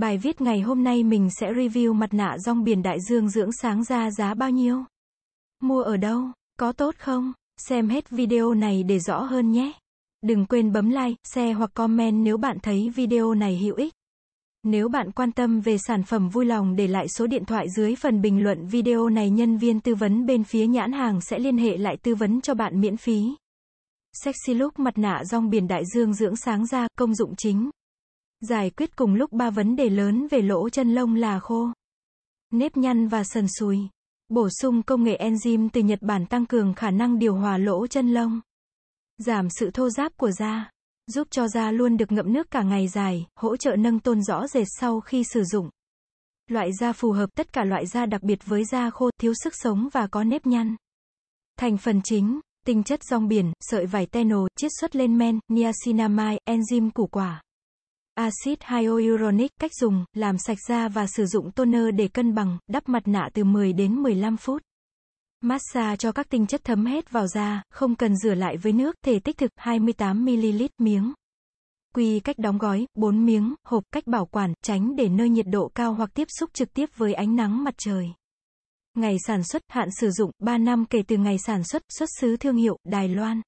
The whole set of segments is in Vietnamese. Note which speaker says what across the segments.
Speaker 1: Bài viết ngày hôm nay mình sẽ review mặt nạ rong biển đại dương dưỡng sáng da giá bao nhiêu? Mua ở đâu? Có tốt không? Xem hết video này để rõ hơn nhé. Đừng quên bấm like, share hoặc comment nếu bạn thấy video này hữu ích. Nếu bạn quan tâm về sản phẩm vui lòng để lại số điện thoại dưới phần bình luận video này nhân viên tư vấn bên phía nhãn hàng sẽ liên hệ lại tư vấn cho bạn miễn phí. Sexy Look mặt nạ rong biển đại dương dưỡng sáng da, công dụng chính Giải quyết cùng lúc ba vấn đề lớn về lỗ chân lông là khô, nếp nhăn và sần sùi. Bổ sung công nghệ enzyme từ Nhật Bản tăng cường khả năng điều hòa lỗ chân lông, giảm sự thô ráp của da, giúp cho da luôn được ngậm nước cả ngày dài, hỗ trợ nâng tôn rõ rệt sau khi sử dụng. Loại da phù hợp tất cả loại da đặc biệt với da khô, thiếu sức sống và có nếp nhăn. Thành phần chính, tinh chất rong biển, sợi vải tenol, chiết xuất lên men, niacinamide, enzyme củ quả. Acid hyaluronic cách dùng, làm sạch da và sử dụng toner để cân bằng, đắp mặt nạ từ 10 đến 15 phút. Massage cho các tinh chất thấm hết vào da, không cần rửa lại với nước, thể tích thực 28ml miếng. Quy cách đóng gói, 4 miếng, hộp cách bảo quản, tránh để nơi nhiệt độ cao hoặc tiếp xúc trực tiếp với ánh nắng mặt trời. Ngày sản xuất, hạn sử dụng, 3 năm kể từ ngày sản xuất, xuất xứ thương hiệu, Đài Loan.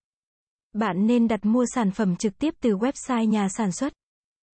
Speaker 1: Bạn nên đặt mua sản phẩm trực tiếp từ website nhà sản xuất.